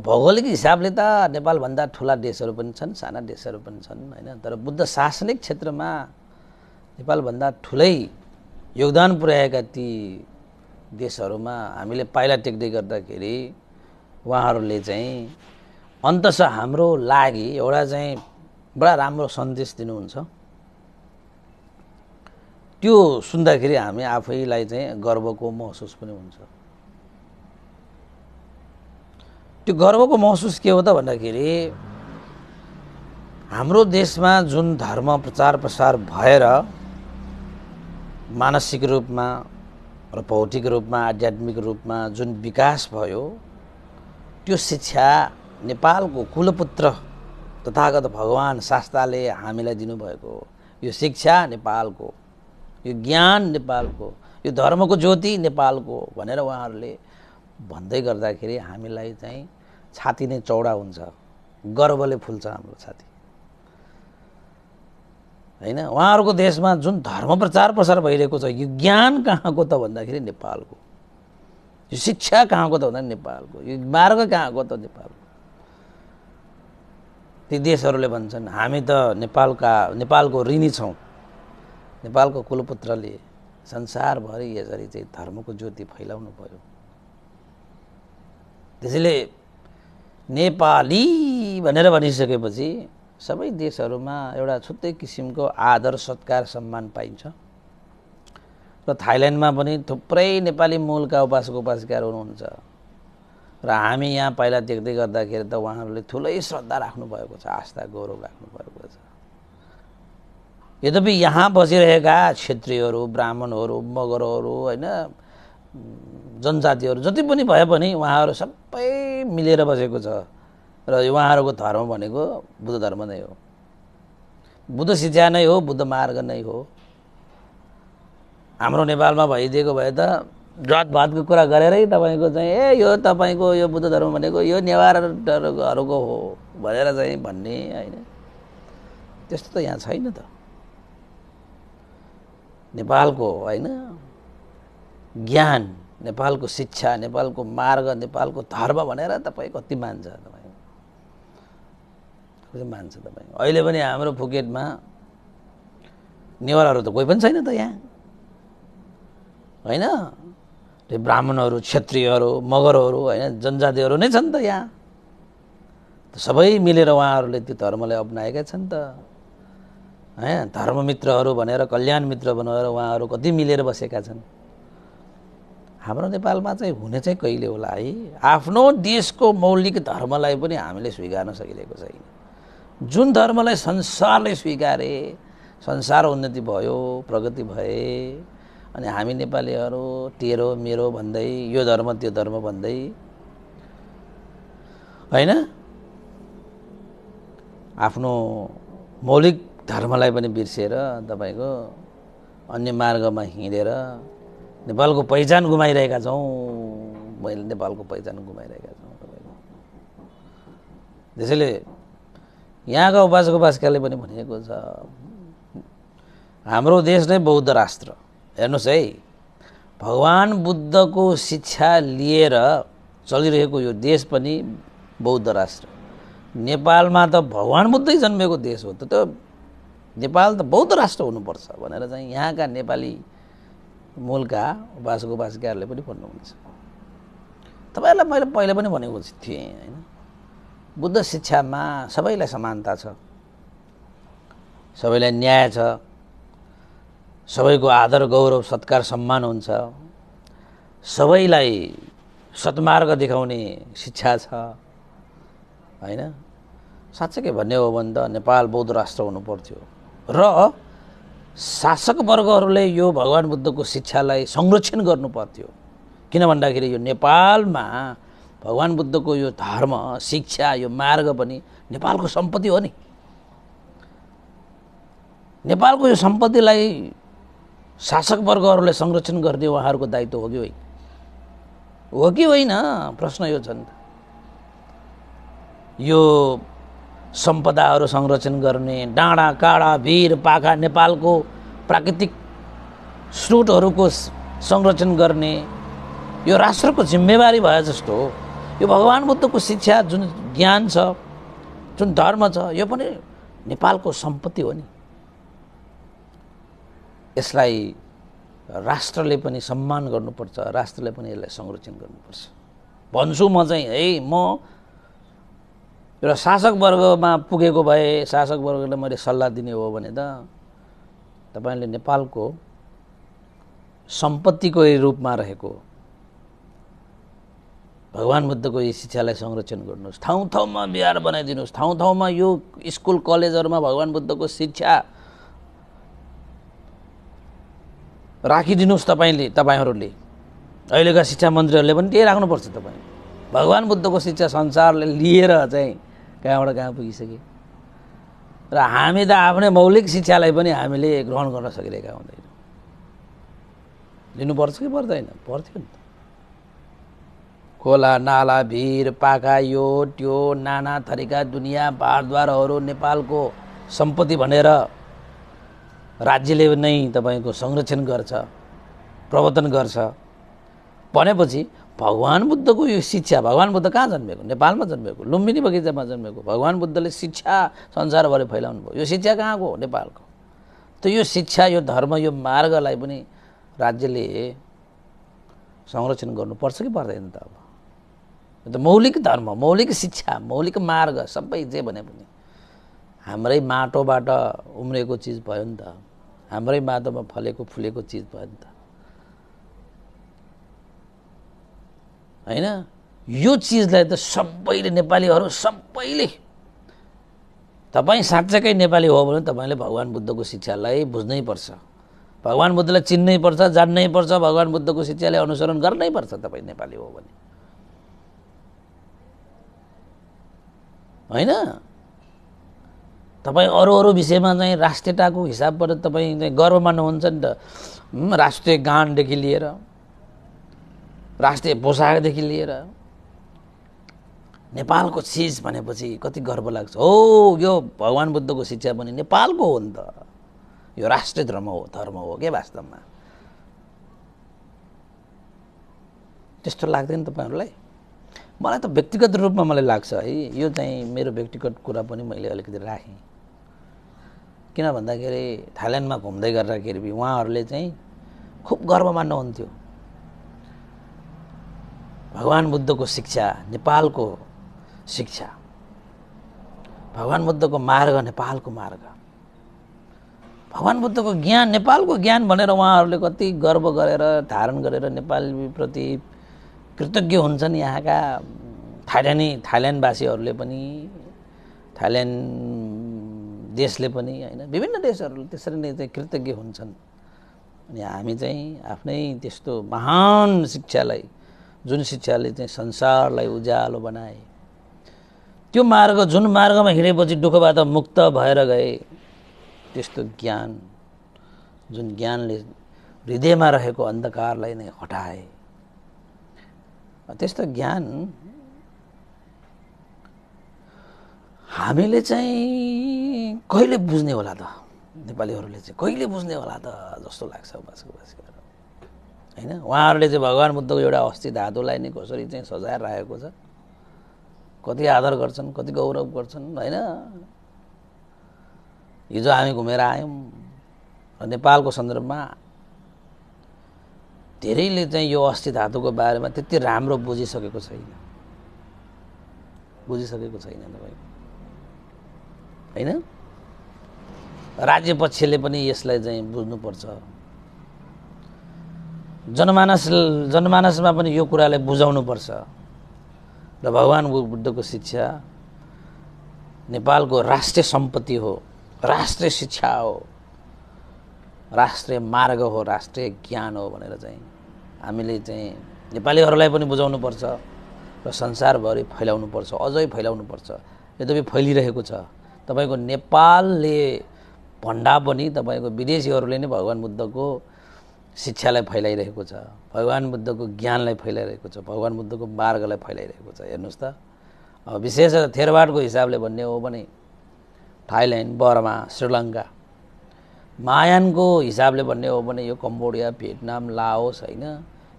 भौगोलिक हिसाबले त नेपालभन्दा ठुला देशहरू पनि छन् साना देशहरू पनि छन् होइन तर बुद्ध शासनिक क्षेत्रमा नेपालभन्दा ठुलै योगदान पुर्याएका ती देशहरूमा हामीले पाइला टेक्दै गर्दाखेरि उहाँहरूले चाहिँ अन्तस हाम्रो लागि एउटा चाहिँ बडा राम्रो सन्देश दिनुहुन्छ त्यो सुन्दाखेरि हामी आफैलाई चाहिँ गर्वको महसुस पनि हुन्छ त्यो गर्वको महसुस के हो त भन्दाखेरि हाम्रो देशमा जुन धर्म प्रचार प्रसार भएर मानसिक रूपमा र भौतिक रूपमा आध्यात्मिक रूपमा जुन विकास भयो त्यो शिक्षा नेपालको कुलपुत्र तथागत भगवान् शास्त्रले हामीलाई दिनुभएको यो शिक्षा नेपालको यो ज्ञान नेपालको यो धर्मको ज्योति नेपालको भनेर उहाँहरूले भन्दै गर्दाखेरि हामीलाई चाहिँ छाती नै चौडा हुन्छ गर्वले फुल्छ हाम्रो छाती होइन उहाँहरूको देशमा जुन धर्म प्रचार प्रसार भइरहेको छ यो ज्ञान कहाँको त भन्दाखेरि नेपालको यो शिक्षा कहाँको त भन्दा नेपालको यो मार्ग कहाँको त नेपालको ती देशहरूले भन्छन् हामी त नेपालका नेपालको ऋणी छौँ नेपालको कुलपुत्रले संसारभरि यसरी चाहिँ धर्मको ज्योति फैलाउनु पऱ्यो त्यसैले नेपाली भनेर भनिसकेपछि सबै देशहरूमा एउटा छुट्टै किसिमको आदर सत्कार सम्मान पाइन्छ र थाइल्यान्डमा पनि थुप्रै नेपाली मूलका उपासक उपासिकाहरू हुनुहुन्छ र हामी यहाँ पहिला देख्दै गर्दाखेरि त उहाँहरूले ठुलै श्रद्धा राख्नुभएको छ आस्था गौरव राख्नुभएको छ यद्यपि यहाँ बसिरहेका क्षेत्रीयहरू ब्राह्मणहरू मगरहरू होइन जनजातिहरू जति पनि भए पनि उहाँहरू सबै मिलेर बसेको छ र उहाँहरूको धर्म भनेको बुद्ध धर्म नै हो बुद्ध शिक्षा नै हो बुद्ध मार्ग नै हो हाम्रो नेपालमा भइदिएको भए त जात जातभातको कुरा गरेरै तपाईँको चाहिँ ए यो तपाईँको यो बुद्ध धर्म भनेको यो नेवारहरूको हो भनेर चाहिँ भन्ने होइन त्यस्तो त यहाँ छैन त नेपालको होइन ज्ञान नेपालको शिक्षा नेपालको मार्ग नेपालको धर्म भनेर तपाईँ कति मान्छ तपाईँ कति मान्छ तपाईँ अहिले पनि हाम्रो फुकेटमा नेवारहरू त कोही पनि छैन त यहाँ होइन त्यो ब्राह्मणहरू क्षेत्रीयहरू मगरहरू होइन जनजातिहरू नै छन् त यहाँ सबै मिलेर उहाँहरूले त्यो धर्मलाई अप्नाएका छन् त होइन धर्ममित्रहरू भनेर कल्याण मित्र बनाएर उहाँहरू कति मिलेर बसेका छन् हाम्रो नेपालमा चाहिँ हुने चाहिँ कहिले होला है आफ्नो देशको मौलिक धर्मलाई पनि हामीले स्वीकार्न सकिरहेको छैन जुन धर्मलाई संसारले स्वीकारे संसार उन्नति भयो प्रगति भए अनि हामी नेपालीहरू तेरो मेरो भन्दै यो धर्म त्यो धर्म भन्दै होइन आफ्नो मौलिक धर्मलाई पनि बिर्सेर तपाईँको अन्य मार्गमा हिँडेर नेपालको पहिचान गुमाइरहेका छौँ मैले नेपालको पहिचान गुमाइरहेका छौँ तपाईँको त्यसैले यहाँका उपासक उपासिकाले पनि भनिएको छ हाम्रो देश नै बौद्ध राष्ट्र हेर्नुहोस् है भगवान् बुद्धको शिक्षा लिएर चलिरहेको यो देश पनि बौद्ध राष्ट्र नेपालमा त भगवान् बुद्धै जन्मेको देश हो त नेपाल त बौद्ध राष्ट्र हुनुपर्छ भनेर चाहिँ यहाँका नेपाली मूलका उपासक उपासिकाहरूले पनि भन्नुहुन्छ तपाईँहरूलाई मैले पहिले पनि भनेको थिएँ होइन बुद्ध शिक्षामा सबैलाई समानता छ सबैलाई न्याय छ सबैको आदर गौरव सत्कार सम्मान हुन्छ सबैलाई सत्मार्ग देखाउने शिक्षा छ होइन साँच्चै के भन्ने हो भने त नेपाल बौद्ध राष्ट्र हुनु पर्थ्यो र शासक शासकवर्गहरूले यो भगवान् बुद्धको शिक्षालाई संरक्षण गर्नु पर्थ्यो किन भन्दाखेरि यो नेपालमा भगवान् बुद्धको यो धर्म शिक्षा यो मार्ग पनि नेपालको सम्पत्ति हो नि नेपालको यो सम्पत्तिलाई शासक वर्गहरूले संरक्षण गर्ने उहाँहरूको दायित्व हो कि होइन हो कि होइन प्रश्न यो छन् यो सम्पदाहरू संरक्षण गर्ने डाँडा काँडा भिर पाखा नेपालको प्राकृतिक स्रोतहरूको संरक्षण गर्ने यो राष्ट्रको जिम्मेवारी भए जस्तो हो यो भगवान् बुद्धको शिक्षा जुन ज्ञान छ जुन धर्म छ यो पनि नेपालको सम्पत्ति हो नि यसलाई राष्ट्रले पनि सम्मान गर्नुपर्छ राष्ट्रले पनि यसलाई संरक्षण गर्नुपर्छ भन्छु म चाहिँ है म र वर्गमा पुगेको भए शासक वर्गले मैले सल्लाह दिने हो भने त तपाईँले नेपालको सम्पत्तिको रूपमा रहेको भगवान् बुद्धको यो शिक्षालाई संरक्षण गर्नुहोस् ठाउँ ठाउँमा बिहार बनाइदिनुहोस् ठाउँ ठाउँमा यो स्कुल कलेजहरूमा भगवान् बुद्धको शिक्षा राखिदिनुहोस् तपाईँले तपाईँहरूले अहिलेका शिक्षा मन्त्रीहरूले पनि त्यही राख्नुपर्छ तपाईँ भगवान् बुद्धको शिक्षा संसारले लिएर चाहिँ कहाँबाट कहाँ पुगिसके र हामी त आफ्नै मौलिक शिक्षालाई पनि हामीले ग्रहण गर्न सकिरहेका हुँदैन लिनुपर्छ कि पर्दैन पर्थ्यो नि त खोला नाला भिर पाखा यो त्यो नाना थरीका दुनियाँ भारद्वारहरू नेपालको सम्पत्ति भनेर राज्यले नै तपाईँको संरक्षण गर्छ प्रवर्तन गर्छ भनेपछि भगवान् बुद्धको यो शिक्षा भगवान् बुद्ध कहाँ जन्मेको नेपालमा जन्मेको लुम्बिनी बगैँचामा जन्मेको भगवान् बुद्धले शिक्षा संसारभरि फैलाउनु भयो यो शिक्षा कहाँको हो नेपालको त यो शिक्षा यो धर्म यो मार्गलाई पनि राज्यले संरक्षण गर्नुपर्छ कि पर्दैन त अब यो त मौलिक धर्म मौलिक शिक्षा मौलिक मार्ग सबै जे भने पनि हाम्रै माटोबाट उम्रेको चिज भयो नि त हाम्रै माटोमा फलेको फुलेको चिज भयो नि त होइन यो चिजलाई त सबैले नेपालीहरू सबैले तपाईँ साँच्चैकै नेपाली हो भने तपाईँले भगवान् बुद्धको शिक्षालाई बुझ्नै पर्छ भगवान् बुद्धलाई चिन्नै पर्छ जान्नै पर्छ भगवान् बुद्धको शिक्षालाई अनुसरण गर्नै पर्छ तपाईँ नेपाली हो भने होइन तपाईँ अरू अरू विषयमा चाहिँ राष्ट्रियताको हिसाबबाट तपाईँ चाहिँ गर्व मान्नुहुन्छ नि त राष्ट्रिय गानदेखि लिएर राष्ट्रिय पोसाकदेखि लिएर नेपालको चिज भनेपछि कति गर्व लाग्छ हो यो भगवान् बुद्धको शिक्षा पनि नेपालको हो नि त यो राष्ट्रिय धर्म हो धर्म हो के वास्तवमा त्यस्तो लाग्दैन तपाईँहरूलाई मलाई त व्यक्तिगत रूपमा मलाई लाग्छ है यो चाहिँ मेरो व्यक्तिगत कुरा पनि मैले अलिकति राखेँ किन भन्दाखेरि थाइल्यान्डमा घुम्दै गर्दाखेरि उहाँहरूले चाहिँ खुब गर्व मान्नुहुन्थ्यो भगवान् बुद्धको शिक्षा नेपालको शिक्षा भगवान् बुद्धको मार्ग नेपालको मार्ग भगवान् बुद्धको ज्ञान नेपालको ज्ञान भनेर उहाँहरूले कति गर्व गरेर धारण गरेर नेपालप्रति कृतज्ञ हुन्छन् यहाँका थाइल्यान्डी थाइल्यान्डवासीहरूले पनि थाइल्यान्ड देशले पनि होइन विभिन्न देशहरूले त्यसरी नै चाहिँ कृतज्ञ हुन्छन् अनि हामी चाहिँ आफ्नै त्यस्तो महान शिक्षालाई जुन शिक्षाले चाहिँ संसारलाई उज्यालो बनाए त्यो मार्ग जुन मार्गमा हिँडेपछि दुःखबाट मुक्त भएर गए त्यस्तो ज्ञान जुन ज्ञानले हृदयमा रहेको अन्धकारलाई नै हटाए त्यस्तो ज्ञान हामीले चाहिँ कहिले बुझ्ने होला त नेपालीहरूले चाहिँ कहिले बुझ्ने होला त जस्तो लाग्छ बासको होइन उहाँहरूले चाहिँ भगवान् बुद्धको एउटा अस्थि धातुलाई नै कसरी चाहिँ सजाएर राखेको छ कति आदर गर्छन् कति गौरव गर्छन् होइन हिजो हामी घुमेर आयौँ र नेपालको सन्दर्भमा धेरैले चाहिँ यो अस्थि धातुको बारेमा त्यति राम्रो बुझिसकेको छैन बुझिसकेको छैन तपाईँको होइन पक्षले पनि यसलाई चाहिँ बुझ्नुपर्छ जनमानस जनमानसमा पनि यो कुरालाई बुझाउनुपर्छ र भगवान् बुद्धको शिक्षा नेपालको राष्ट्रिय सम्पत्ति हो राष्ट्रिय शिक्षा हो राष्ट्रिय मार्ग हो राष्ट्रिय ज्ञान हो भनेर चाहिँ हामीले चाहिँ नेपालीहरूलाई पनि बुझाउनुपर्छ र संसारभरि फैलाउनुपर्छ अझै फैलाउनु पर्छ यद्यपि फैलिरहेको छ तपाईँको नेपालले भन्दा पनि तपाईँको विदेशीहरूले नै भगवान् बुद्धको शिक्षालाई फैलाइरहेको छ भगवान् बुद्धको ज्ञानलाई फैलाइरहेको छ भगवान् बुद्धको मार्गलाई फैलाइरहेको छ हेर्नुहोस् त अब विशेष थेरवाडको हिसाबले भन्ने हो भने थाइल्यान्ड बर्मा श्रीलङ्का मायानको हिसाबले भन्ने हो भने यो कम्बोडिया भियतनाम लाओस होइन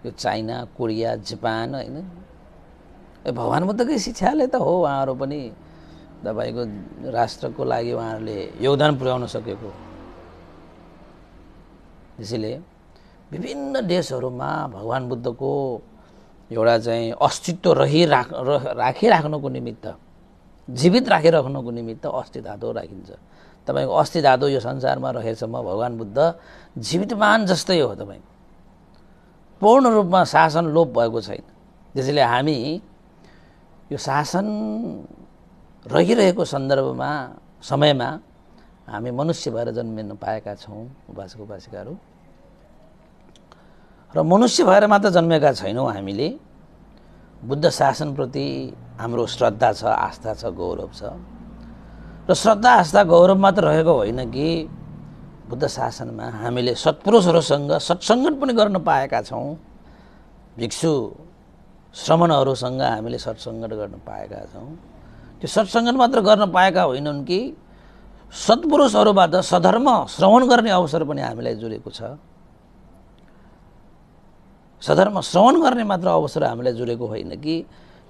यो चाइना कोरिया जापान होइन भगवान् बुद्धकै शिक्षाले त हो उहाँहरू पनि तपाईँको राष्ट्रको लागि उहाँहरूले योगदान पुर्याउन सकेको त्यसैले विभिन्न देशहरूमा भगवान् बुद्धको एउटा चाहिँ अस्तित्व रहिराख राखिराख्नुको निमित्त जीवित राखिराख्नुको निमित्त अस्थि धातु राखिन्छ तपाईँको अस्थि धातु यो संसारमा रहेसम्म भगवान् बुद्ध जीवितमान जस्तै हो तपाईँको पूर्ण रूपमा शासन लोप भएको छैन त्यसैले हामी यो शासन रहिरहेको सन्दर्भमा समयमा हामी मनुष्य भएर जन्मिन पाएका छौँ उपासक उपासिकाहरू र मनुष्य भएर मात्र जन्मेका छैनौँ हामीले बुद्ध शासनप्रति हाम्रो श्रद्धा छ आस्था छ गौरव छ र श्रद्धा आस्था गौरव मात्र रहेको होइन कि बुद्ध शासनमा हामीले सत्पुरुषहरूसँग सत्सङ्गत पनि गर्न पाएका छौँ भिक्षु श्रमणहरूसँग हामीले सत्सङ्गत गर्न पाएका छौँ त्यो सत्सङ्गत मात्र गर्न पाएका होइनन् कि सत्पुरुषहरूबाट सधर्म श्रवण गर्ने अवसर पनि हामीलाई जोडेको छ सधर्म श्रवण गर्ने मात्र अवसर हामीलाई जुरेको होइन कि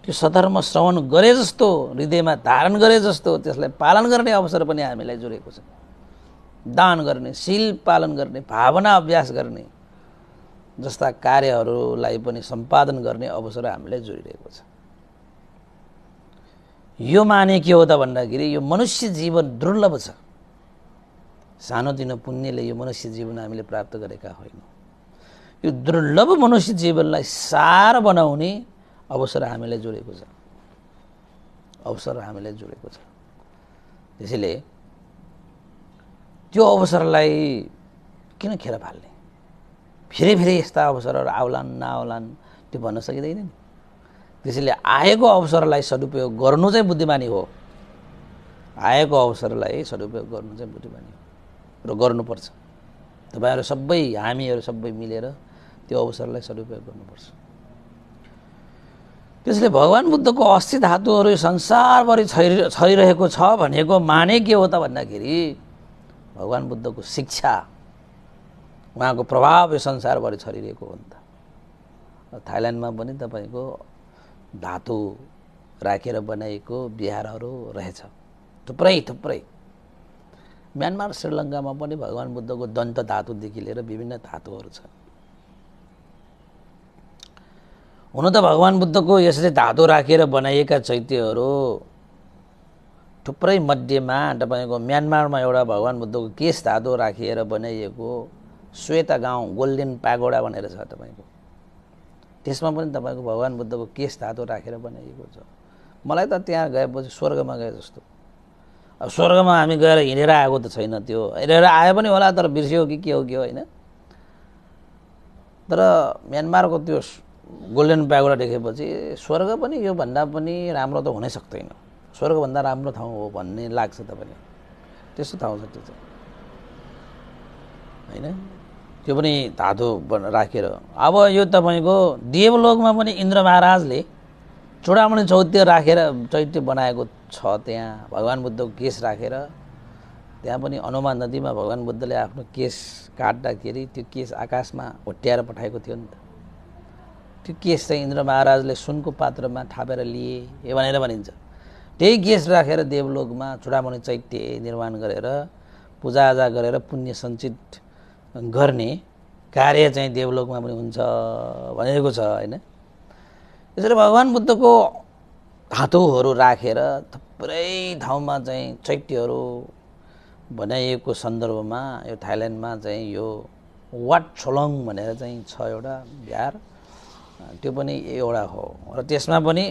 त्यो सधर्म श्रवण गरे जस्तो हृदयमा धारण गरे जस्तो त्यसलाई पालन गर्ने अवसर पनि हामीलाई जुरेको छ दान गर्ने शिल पालन गर्ने भावना अभ्यास गर्ने जस्ता कार्यहरूलाई पनि सम्पादन गर्ने अवसर हामीलाई जोडिरहेको छ यो माने के हो त भन्दाखेरि यो मनुष्य जीवन दुर्लभ छ सानोतिनो पुण्यले यो मनुष्य जीवन हामीले प्राप्त गरेका होइनौँ यो दुर्लभ मनुष्य जीवनलाई सार बनाउने अवसर हामीलाई जोडेको छ अवसर हामीलाई जोडेको छ त्यसैले त्यो अवसरलाई किन खेर फाल्ने फेरि फेरि यस्ता अवसरहरू आउलान् नआउलान् त्यो भन्न सकिँदैन नि त्यसैले आएको अवसरलाई सदुपयोग गर्नु चाहिँ बुद्धिमानी हो आएको अवसरलाई सदुपयोग गर्नु चाहिँ बुद्धिमानी हो र गर्नुपर्छ तपाईँहरू सबै हामीहरू सबै मिलेर त्यो अवसरलाई सदुपयोग गर्नुपर्छ त्यसले भगवान् बुद्धको अस्थि धातुहरू संसारभरि छरि छरिरहेको छ भनेको माने के हो त भन्दाखेरि भगवान् बुद्धको शिक्षा उहाँको प्रभाव यो संसारभरि छरिरहेको हो नि त थाइल्यान्डमा पनि तपाईँको धातु राखेर बनाइएको बिहारहरू रहेछ थुप्रै थुप्रै म्यानमार श्रीलङ्कामा पनि भगवान् बुद्धको दन्त धातुदेखि लिएर विभिन्न धातुहरू छन् हुन त भगवान् बुद्धको यसरी धातो राखेर बनाइएका चैत्यहरू थुप्रै मध्येमा तपाईँको म्यानमारमा एउटा भगवान् बुद्धको केस धातो राखिएर बनाइएको श्वेता गाउँ गोल्डेन पागोडा भनेर छ तपाईँको त्यसमा पनि तपाईँको भगवान् बुद्धको केस धातो राखेर बनाइएको छ मलाई त त्यहाँ गएपछि स्वर्गमा गए जस्तो अब स्वर्गमा हामी गएर हिँडेर आएको त छैन त्यो हिँडेर आए पनि होला तर बिर्स्यो कि के हो के होइन तर म्यानमारको त्यो गोल्डन प्यागोडा देखेपछि स्वर्ग पनि योभन्दा पनि राम्रो त हुनै सक्दैन स्वर्गभन्दा राम्रो ठाउँ हो भन्ने लाग्छ तपाईँले त्यस्तो ठाउँ छ त्यो चाहिँ होइन त्यो पनि धातु राखेर अब यो तपाईँको देवलोकमा पनि इन्द्र महाराजले चुडामणि चौत्य राखेर चैत्य बनाएको छ त्यहाँ भगवान् बुद्धको केस राखेर त्यहाँ पनि हनुमान नदीमा भगवान् बुद्धले आफ्नो केस काट्दाखेरि त्यो केस आकाशमा होट्याएर पठाएको थियो नि त त्यो केस चाहिँ इन्द्र महाराजले सुनको पात्रमा थापेर लिए भनेर भनिन्छ त्यही केस राखेर देवलोकमा चुडामणि चैत्य निर्माण गरेर पूजाआजा गरेर पुण्य सञ्चित गर्ने कार्य चाहिँ देवलोकमा पनि हुन्छ भनेको छ होइन यसरी भगवान् बुद्धको धातुहरू राखेर रा, थुप्रै ठाउँमा चाहिँ चैत्यहरू बनाइएको सन्दर्भमा यो थाइल्यान्डमा चाहिँ यो वाट छोलङ भनेर चाहिँ छ एउटा बिहार त्यो पनि एउटा हो र त्यसमा पनि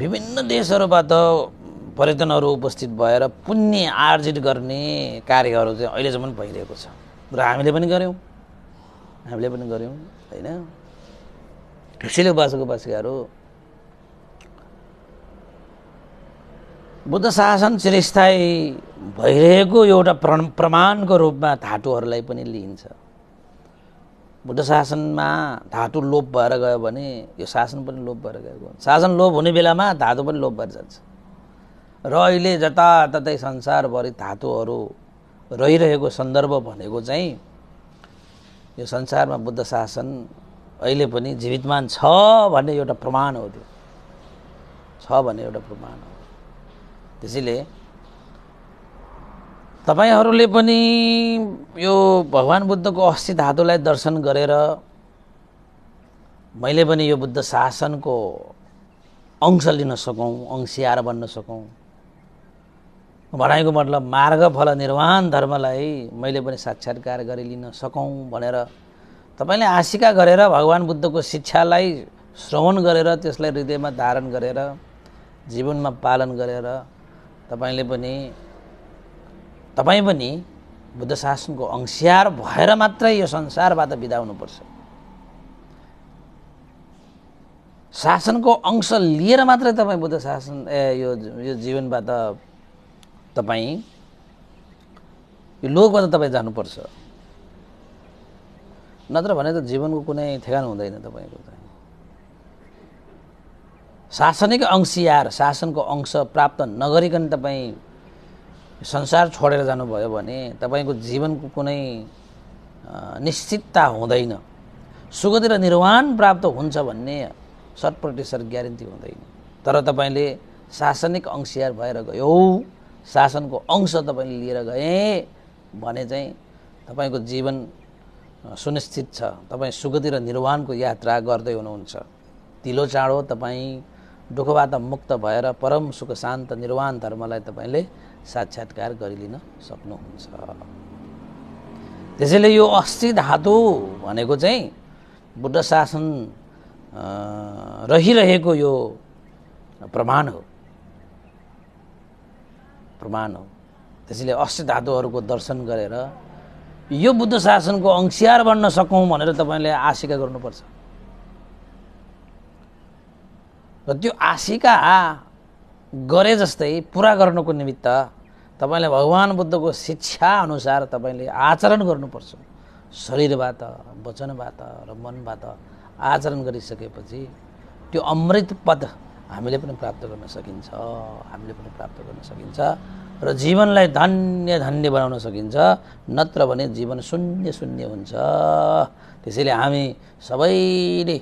विभिन्न देशहरूबाट पर्यटनहरू उपस्थित भएर पुण्य आर्जित गर्ने कार्यहरू चाहिँ अहिलेसम्म भइरहेको छ र हामीले पनि गऱ्यौँ हामीले पनि गऱ्यौँ होइन सिलेवासको बासिकाहरू बुद्ध शासन चिरस्थायी भइरहेको एउटा प्र प्रमाणको रूपमा धातुहरूलाई पनि लिइन्छ बुद्ध शासनमा धातु लोप भएर गयो भने यो शासन पनि लोप भएर गएको शासन लोप हुने बेलामा धातु पनि लोप भएर जान्छ र अहिले जताततै संसारभरि धातुहरू रहिरहेको सन्दर्भ भनेको चाहिँ यो संसारमा बुद्ध शासन अहिले पनि जीवितमान छ भन्ने एउटा प्रमाण हो त्यो छ भन्ने एउटा प्रमाण हो त्यसैले तपाईँहरूले पनि यो भगवान् बुद्धको अस्थि धातुलाई दर्शन गरेर मैले पनि यो बुद्ध शासनको अंश लिन सकौँ अंशियार बन्न सकौँ भनाइको मतलब मार्ग फल निर्वाण धर्मलाई मैले पनि साक्षात्कार गरिलिन सकौँ भनेर तपाईँले आशिका गरेर भगवान् बुद्धको शिक्षालाई श्रवण गरेर त्यसलाई हृदयमा धारण गरेर जीवनमा पालन गरेर तपाईँले पनि तपाईँ पनि बुद्ध शासनको अंशियार भएर मात्रै यो संसारबाट बिदा हुनुपर्छ शासनको अंश लिएर मात्रै तपाईँ बुद्ध शासन ए यो यो जीवनबाट तपाईँ यो लोकबाट तपाईँ जानुपर्छ नत्र भने त जीवनको कुनै ठेगान हुँदैन तपाईँको त शासनिक अंशियार शासनको अंश प्राप्त नगरिकन तपाईँ संसार छोडेर जानुभयो भने तपाईँको जीवनको कुनै निश्चितता हुँदैन सुगति र निर्वाण प्राप्त हुन्छ भन्ने शत प्रतिशत ग्यारेन्टी हुँदैन तर तपाईँले शासनिक अंशियार भएर गयो शासनको अंश तपाईँले लिएर गए भने चाहिँ तपाईँको जीवन सुनिश्चित छ तपाईँ सुगति र निर्वाणको यात्रा गर्दै हुनुहुन्छ तिलो चाँडो तपाईँ दुःखबाट मुक्त भएर परम सुख शान्त निर्वाण धर्मलाई तपाईँले साक्षात्कार गरिलिन सक्नुहुन्छ त्यसैले यो अस्थि धातु भनेको चाहिँ बुद्ध शासन रहिरहेको यो प्रमाण हो प्रमाण हो त्यसैले अस्थि धातुहरूको दर्शन गरेर यो बुद्ध शासनको अंशियार बन्न सकौँ भनेर तपाईँले आशिका गर्नुपर्छ र त्यो आशिका गरे जस्तै पुरा गर्नको निमित्त तपाईँले भगवान् बुद्धको शिक्षा अनुसार तपाईँले आचरण गर्नुपर्छ शरीरबाट वचनबाट र मनबाट आचरण गरिसकेपछि त्यो अमृत पद हामीले पनि प्राप्त गर्न सकिन्छ हामीले पनि प्राप्त गर्न सकिन्छ र जीवनलाई धन्य धन्य बनाउन सकिन्छ नत्र भने जीवन शून्य शून्य हुन्छ त्यसैले हामी सबैले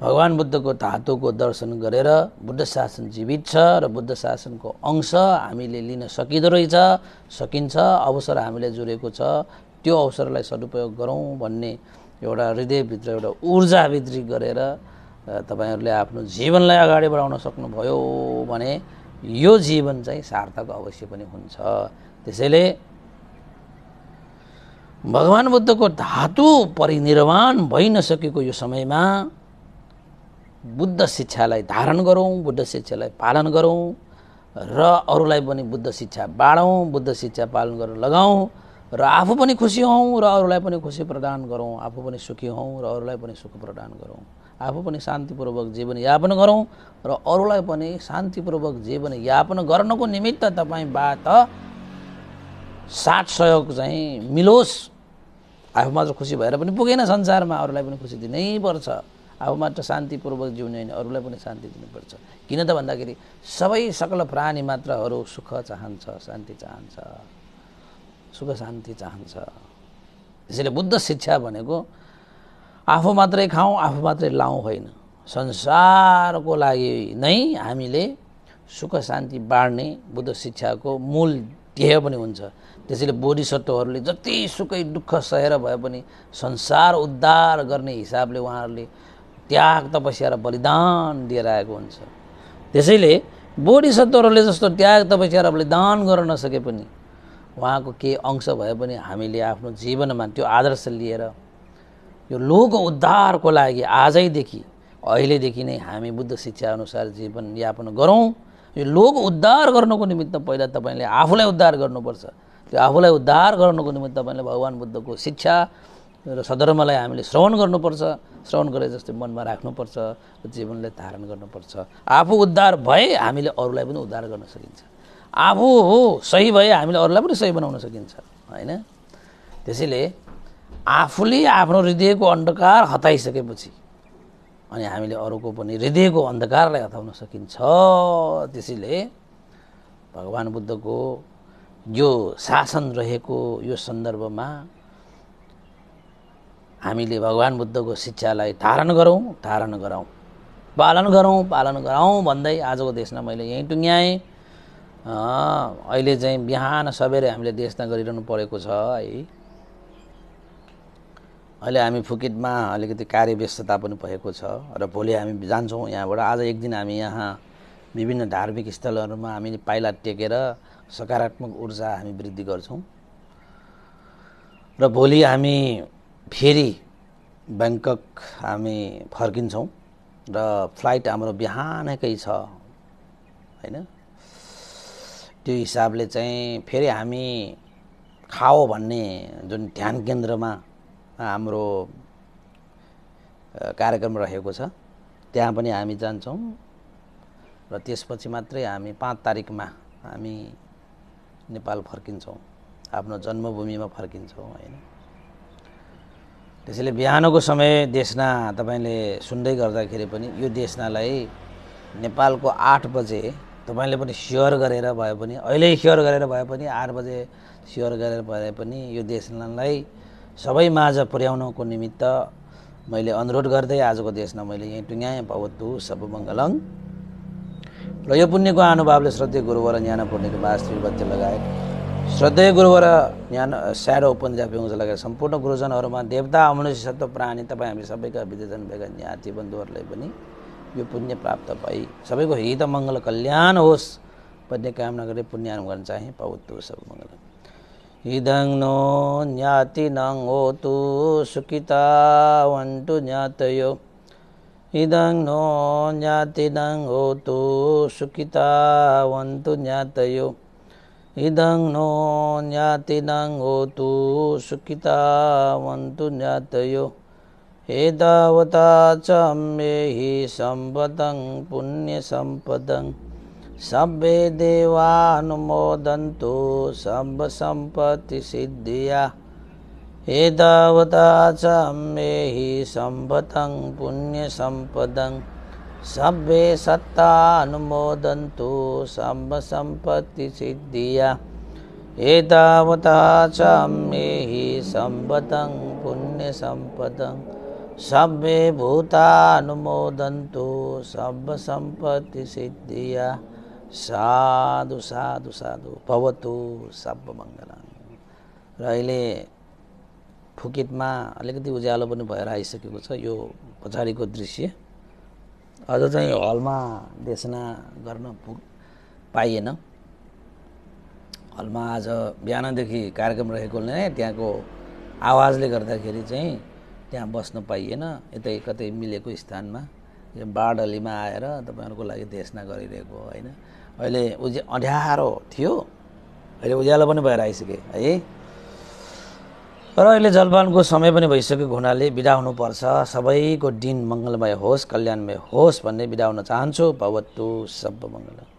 भगवान् बुद्धको धातुको दर्शन गरेर बुद्ध शासन जीवित छ र बुद्ध शासनको अंश हामीले लिन सकिँदो रहेछ सकिन्छ अवसर हामीले जुरेको छ त्यो अवसरलाई सदुपयोग गरौँ भन्ने एउटा हृदयभित्र एउटा ऊर्जा भित्री गरेर तपाईँहरूले आफ्नो जीवनलाई अगाडि बढाउन सक्नुभयो भने यो जीवन चाहिँ सार्थक अवश्य पनि हुन्छ त्यसैले भगवान् बुद्धको धातु परिनिर्वाण भइ नसकेको यो समयमा बुद्ध शिक्षालाई धारण गरौँ बुद्ध शिक्षालाई पालन गरौँ र अरूलाई पनि बुद्ध शिक्षा बाँडौँ बुद्ध शिक्षा पालन गरेर लगाउँ र आफू पनि खुसी हौँ र अरूलाई पनि खुसी प्रदान गरौँ आफू पनि सुखी हौँ र अरूलाई पनि सुख प्रदान गरौँ आफू पनि शान्तिपूर्वक जीवनयापन गरौँ र अरूलाई पनि शान्तिपूर्वक जीवनयापन गर्नको निमित्त तपाईँबाट साथ सहयोग चाहिँ मिलोस् आफू मात्र खुसी भएर पनि पुगेन संसारमा अरूलाई पनि खुसी दिनैपर्छ आफू मात्र शान्तिपूर्वक जिउने होइन अरूलाई पनि शान्ति दिनुपर्छ किन त भन्दाखेरि सबै सकल प्राणी मात्रहरू सुख चाहन्छ शान्ति चाहन्छ सुख शान्ति चाहन्छ त्यसैले बुद्ध शिक्षा भनेको आफू मात्रै खाउँ आफू मात्रै लाउँ होइन संसारको लागि नै हामीले सुख शान्ति बाँड्ने बुद्ध शिक्षाको मूल ध्येय पनि हुन्छ त्यसैले जति सुखै दुःख सहेर भए पनि संसार उद्धार गर्ने हिसाबले उहाँहरूले त्याग तपस्या र बलिदान दिएर आएको हुन्छ त्यसैले बोडी सत्वहरूले जस्तो त्याग तपस्या र बलिदान गर्न नसके पनि उहाँको के अंश भए पनि हामीले आफ्नो जीवनमा त्यो आदर्श लिएर यो लोक उद्धारको लागि आजैदेखि अहिलेदेखि नै हामी बुद्ध शिक्षाअनुसार जीवनयापन गरौँ यो लोक उद्धार गर्नुको निमित्त पहिला तपाईँले आफूलाई उद्धार गर्नुपर्छ त्यो आफूलाई उद्धार गर्नुको निमित्त तपाईँले भगवान् बुद्धको शिक्षा र सधर्मलाई हामीले श्रवण गर्नुपर्छ श्रवण गरे जस्तै मनमा राख्नुपर्छ र जीवनलाई धारण गर्नुपर्छ आफू उद्धार भए हामीले अरूलाई पनि उद्धार गर्न सकिन्छ आफू हो सही भए हामीले अरूलाई पनि सही बनाउन सकिन्छ होइन त्यसैले आफूले आफ्नो हृदयको अन्धकार हताइसकेपछि अनि हामीले अरूको पनि हृदयको अन्धकारलाई हटाउन सकिन्छ त्यसैले भगवान् बुद्धको यो शासन रहेको यो सन्दर्भमा हामीले भगवान् बुद्धको शिक्षालाई धारण गरौँ धारण गरौँ पालन गरौँ पालन गरौँ भन्दै आजको देशमा मैले यहीँ टुङ्ग्याएँ अहिले चाहिँ बिहान सबेरै हामीले देशमा गरिरहनु परेको छ है अहिले हामी फुकेटमा अलिकति कार्य व्यस्तता पनि भएको छ र भोलि हामी जान्छौँ यहाँबाट आज एक दिन हामी यहाँ विभिन्न धार्मिक स्थलहरूमा हामीले पाइला टेकेर सकारात्मक ऊर्जा हामी वृद्धि गर्छौँ र भोलि हामी फेरि ब्याङ्कक हामी फर्किन्छौँ र फ्लाइट हाम्रो बिहानकै छ होइन त्यो हिसाबले चाहिँ फेरि हामी खाओ भन्ने जुन ध्यान केन्द्रमा हाम्रो कार्यक्रम रहेको छ त्यहाँ पनि हामी जान्छौँ र त्यसपछि मात्रै हामी पाँच तारिकमा हामी नेपाल फर्किन्छौँ आफ्नो जन्मभूमिमा फर्किन्छौँ होइन त्यसैले बिहानको समय देशना तपाईँले सुन्दै गर्दाखेरि पनि यो देशनालाई नेपालको आठ बजे तपाईँले पनि स्योर गरेर भए पनि अहिले स्योर गरेर भए पनि आठ बजे स्योर गरेर भए पनि यो देशनालाई सबै माझ पुर्याउनको निमित्त मैले अनुरोध गर्दै आजको देशमा मैले यहीँ टुङ्गाएँ भवतु सब मङ्गलङ र यो पुण्यको अनुभवले श्रद्धे गुरुवर ज्ञान पुण्यको वास्तविक बत्य लगायत श्रद्धेय गुरुवर ज्ञान साह्रो हुन्छ लगाएर सम्पूर्ण गुरुजनहरूमा देवता मनुष्य सत्व प्राणी तपाईँ हामी सबैका विद्युजन भएका ज्ञाति बन्धुहरूलाई पनि यो पुण्य प्राप्त भई सबैको हित मङ्गल कल्याण होस् भन्ने कामना गरी पुण्यान गर्न चाहे पौतु सब मङ्गल इदङ नो ज्ञाति नङ तु सुकिता वन्टु ज्ञातयो इदङ नो ज्ञाति नङ तु सुकिता वन्तु ज्ञातयो ඉදං නෝ ඥාතිනං හෝතු සුඛිතාවන්තු ඥාතයෝ ඒදාවතාචම්මෙහි සම්බතං පුුණ්්‍ය සම්පදං සබ්බේ දේවානුමෝදන්තු සම්බ සම්පති සිද්ධියා ඒදාවතාචම්මෙහි සම්බතං පුුණ්්‍ය සම්පදං सभ्ये सत्तानुमोदन्तु सिद्धिया एतावता च मेहि सम्पदं पुण्यसम्पदं सभ्ये सम्पत्ति सिद्धिया साधु साधु साधु भवतु सर्वमङ्गलम र अहिले फुकितमा अलिकति उज्यालो पनि भएर आइसकेको छ यो पछाडिको दृश्य अझ चाहिँ हलमा देशना गर्न पु पाइएन हलमा आज बिहानदेखि कार्यक्रम रहेकोले नै त्यहाँको आवाजले गर्दाखेरि चाहिँ त्यहाँ बस्न पाइएन यतै कतै मिलेको स्थानमा यो अलीमा आएर तपाईँहरूको लागि देशना गरिरहेको होइन अहिले उज्या अँध्यारो थियो अहिले उज्यालो पनि भएर आइसकेँ है र अहिले जलपानको समय पनि भइसकेको हुनाले बिदा हुनुपर्छ सबैको दिन मङ्गलमय होस् कल्याणमय होस् भन्ने बिदा हुन चाहन्छु भवतु सब मङ्गल